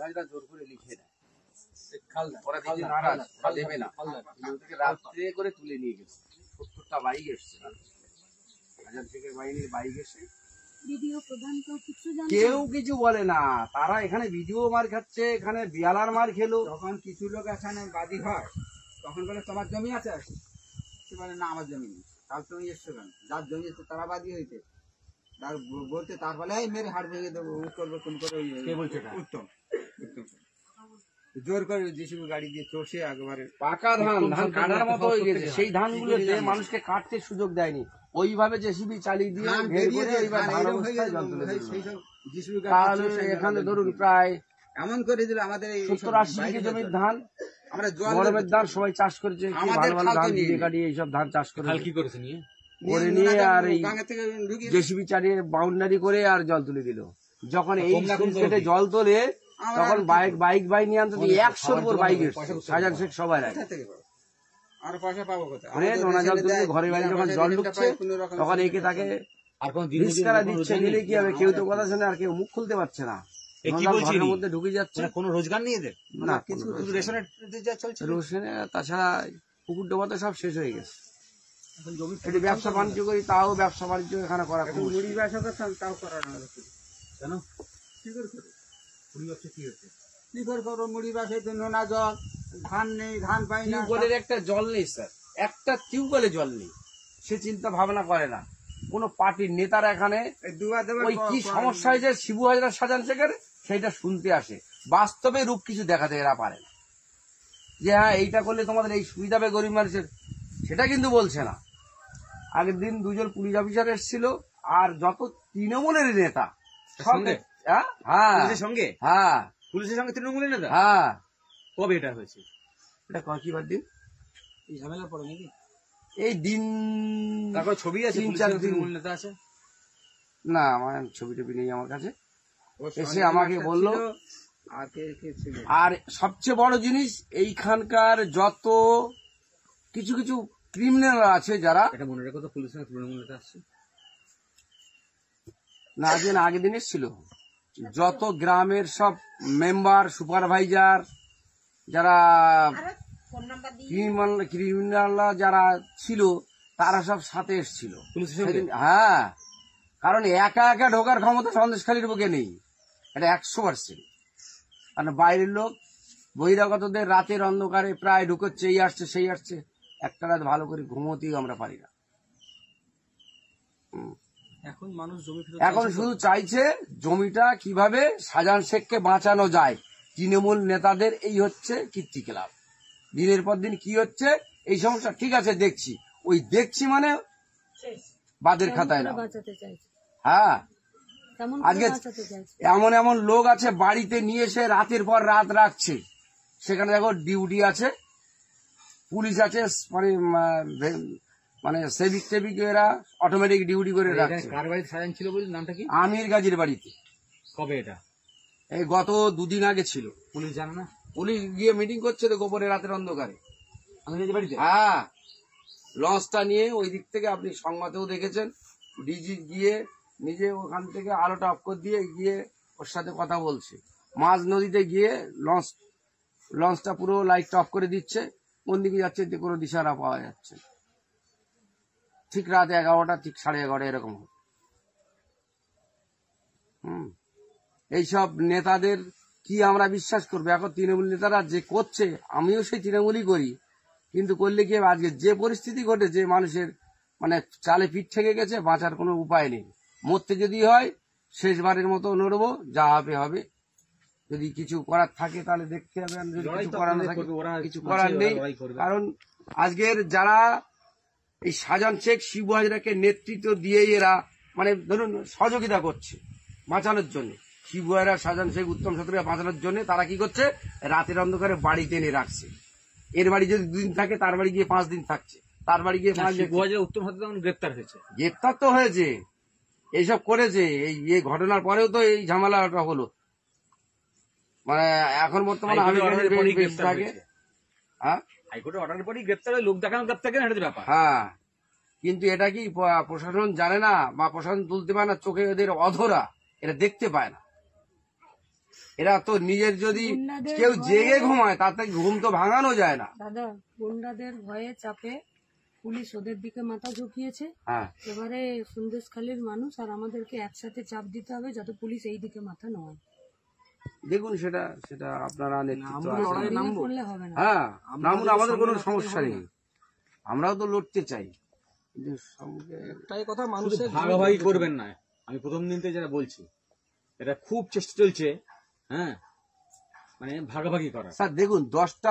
ভাইরা জোর করে লিখে নেয় কেউ কিছু বলে না তারা এখানে ভিডিও মার খাচ্ছে এখানে বিয়ালার মার খেলো তখন কিছু লোক এখানে বাদি হয় তখন বলে তোমার জমি আছে সে বলে না আমার জমি নেই কাল তুমি এসছো কেন যার জমি আছে তারা বাদী হইতে বলতে মেরে ভেঙে দেবো করবো কোন করে উত্তম জোর করে জিসিবি গাড়ি দিয়ে চষে একবারে পাকা ধান ধান কাটার মতো হয়ে গেছে সেই যে মানুষকে কাটতে সুযোগ দেয়নি ওইভাবে জেসিবি চালিয়ে দিয়ে এইবার ধান তাহলে এখানে ধরুন প্রায় এমন করে দিল আমাদের সত্তর আশি বিঘে জমির ধান আমরা গরমের ধান সবাই চাষ করেছে ভালো ভালো ধান দিয়ে এইসব ধান চাষ করে কি করেছে নিয়ে করে নিয়ে আর জেসিবি চালিয়ে বাউন্ডারি করে আর জল তুলে দিল যখন এই জল তোলে তখন বাইক বাইক বাইক নিয়ে উপর বাইক শেখ সবাই আর নোনা জল তুলে ঘরে বাড়ি যখন জল ঢুকছে তখন একে তাকে আর কোন জিনিস দিচ্ছে নিলে কি হবে কেউ তো কথা শুনে আর কেউ মুখ খুলতে পারছে না ঢুকে যাচ্ছে মানে কোনো রোজগার নিয়ে না তাছাড়া কুকুর ডোবা তো সব শেষ হয়ে গেছে একটু ব্যবসা বাণিজ্য করি তাও ব্যবসা বাণিজ্য এখানে করা মুড়ি ব্যবসা তাও কেন সে চিন্তা ভাবনা করে না কোন পার্টির নেতারা এখানে কি সমস্যা হয়েছে শিবু হাজরা সাজান শেখের সেটা শুনতে আসে বাস্তবে রূপ কিছু দেখাতে এরা পারে না যে হ্যাঁ এইটা করলে তোমাদের এই সুবিধা হবে গরিব মানুষের সেটা কিন্তু বলছে না আগের দিন দুজন পুলিশ অফিসার এসেছিল আর যত তৃণমূলের নেতা সঙ্গে হ্যাঁ, হ্যাঁ। সঙ্গে হ্যাঁ পুলিশের সঙ্গে তৃণমূলের নেতা হ্যাঁ কবে এটা হয়েছে এটা কি বার দিন এই ঝামেলা পড়ে নাকি এই দিন তারপর ছবি আছে তিন চার দিন নেতা আছে না আমার ছবি টবি নেই আমার কাছে এসে আমাকে বললো আর সবচেয়ে বড় জিনিস এইখানকার যত কিছু কিছু ক্রিমিনাল আছে যারা এটা মনে রেখো তো পুলিশের তৃণমূল নেতা আসছে না যে না আগের দিনের ছিল যত গ্রামের সব মেম্বার সুপারভাইজার যারা ক্রিমিনাল ক্রিমিনালরা যারা ছিল তারা সব সাথে এসছিল হ্যাঁ কারণ একা একা ঢোকার ক্ষমতা সন্দেশখালীর বুকে নেই এটা একশো পার্সেন্ট কারণ বাইরের লোক বহিরাগতদের রাতের অন্ধকারে প্রায় ঢুকোচ্ছে এই আসছে সেই আসছে একটা রাত ভালো করে ঘুমোতেই আমরা পারি না এখন মানুষ জমি এখন শুধু চাইছে জমিটা কিভাবে সাজান শেখকে বাঁচানো যায় তৃণমূল নেতাদের এই হচ্ছে কীর্তি ক্লাব দিনের পর দিন কি হচ্ছে এই সমস্যা ঠিক আছে দেখছি ওই দেখছি মানে বাদের খাতায় না হ্যাঁ আজকে এমন এমন লোক আছে বাড়িতে নিয়ে এসে রাতের পর রাত রাখছে সেখানে দেখো ডিউটি আছে পুলিশ আছে মানে মানে সেবিক সেবিক এরা অটোমেটিক ডিউটি করে ছিল কি আমির গাজীর বাড়িতে কবে এটা এই গত দুদিন আগে ছিল পুলিশ জানে না পুলিশ গিয়ে মিটিং করছে তো গোপনে রাতের অন্ধকারে হ্যাঁ লঞ্চটা নিয়ে ওই দিক থেকে আপনি সংবাদেও দেখেছেন ডিজি গিয়ে নিজে ওখান থেকে আলোটা অফ করে দিয়ে গিয়ে ওর সাথে কথা বলছে মাঝ নদীতে গিয়ে লঞ্চ লঞ্চটা পুরো লাইটটা অফ করে দিচ্ছে কোন দিকে যাচ্ছে যে কোনো দিশারা পাওয়া যাচ্ছে ঠিক রাত এগারোটা ঠিক সাড়ে এগারোটা এরকম হুম এইসব নেতাদের কি আমরা বিশ্বাস করবো এখন তৃণমূল নেতারা যে করছে আমিও সেই তৃণমূলই করি কিন্তু করলে কি আজকে যে পরিস্থিতি ঘটেছে মানুষের মানে চালে পিঠ থেকে গেছে বাঁচার কোনো উপায় নেই মরতে যদি হয় শেষবারের মতো নড়বো যা হবে হবে যদি কিছু করার থাকে তাহলে দেখতে হবে কিছু করার থাকে কিছু করার নেই কারণ আজকের যারা এই সাজান শেখ শিবু হাজরাকে নেতৃত্ব দিয়েই এরা মানে ধরুন সহযোগিতা করছে বাঁচানোর জন্য শিবু হাজরা সাজান শেখ উত্তম সতরিয়া বাঁচানোর জন্য তারা কি করছে রাতের অন্ধকারে বাড়িতে এনে রাখছে এর বাড়ি যদি দুদিন থাকে তার বাড়ি গিয়ে পাঁচ দিন থাকছে তার বাড়ি গিয়ে পাঁচ দিন উত্তম সতরিয়া তখন গ্রেপ্তার হয়েছে গ্রেপ্তার তো হয়েছে এইসব করেছে এই ঘটনার পরেও তো এই ঝামেলাটা হলো মানে এখন বর্তমানে আমি থাকে হ্যাঁ? অর্ডারের পরই গ্রেপ্তার লোক দেখানো গ্রেপ্তার কেন এটা ব্যাপার হ্যাঁ কিন্তু এটা কি প্রশাসন জানে না বা প্রশাসন তুলতে পারে না চোখে ওদের অধরা এটা দেখতে পায় না এরা তো নিজের যদি কেউ জেগে ঘুমায় তাতে ঘুম তো ভাঙানো যায় না দাদা গুন্ডাদের ভয়ে চাপে পুলিশ ওদের দিকে মাথা ঝুঁকিয়েছে হ্যাঁ। এবারে সুন্দেশখালীর মানুষ আর আমাদেরকে একসাথে চাপ দিতে হবে যাতে পুলিশ এই দিকে মাথা নয় দেখুন সেটা সেটা আপনারা হ্যাঁ, নামুন আমাদের কোনো সমস্যা নেই আমরাও তো লড়তে চাই একটাই কথা মানুষ ভাগাভাগি করবেন না আমি প্রথম দিন থেকে যেটা বলছি এটা খুব চেষ্টা চলছে হ্যাঁ মানে ভাগাভাগি করা স্যার দেখুন দশটা